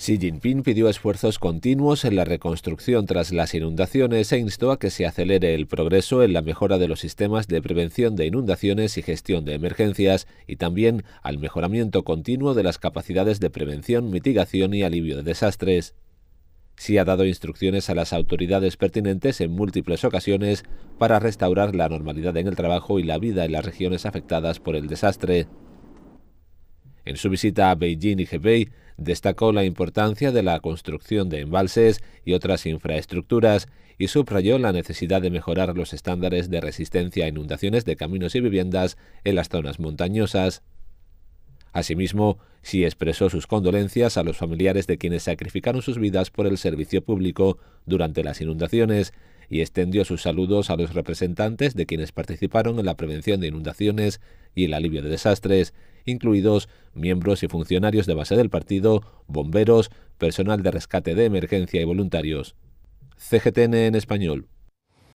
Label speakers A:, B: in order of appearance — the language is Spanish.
A: Xi Jinping pidió esfuerzos continuos en la reconstrucción tras las inundaciones e instó a que se acelere el progreso en la mejora de los sistemas de prevención de inundaciones y gestión de emergencias y también al mejoramiento continuo de las capacidades de prevención, mitigación y alivio de desastres. Xi ha dado instrucciones a las autoridades pertinentes en múltiples ocasiones para restaurar la normalidad en el trabajo y la vida en las regiones afectadas por el desastre. En su visita a Beijing y Hebei, destacó la importancia de la construcción de embalses y otras infraestructuras y subrayó la necesidad de mejorar los estándares de resistencia a inundaciones de caminos y viviendas en las zonas montañosas. Asimismo, sí expresó sus condolencias a los familiares de quienes sacrificaron sus vidas por el servicio público durante las inundaciones y extendió sus saludos a los representantes de quienes participaron en la prevención de inundaciones y el alivio de desastres incluidos miembros y funcionarios de base del partido, bomberos, personal de rescate de emergencia y voluntarios. CGTN en español,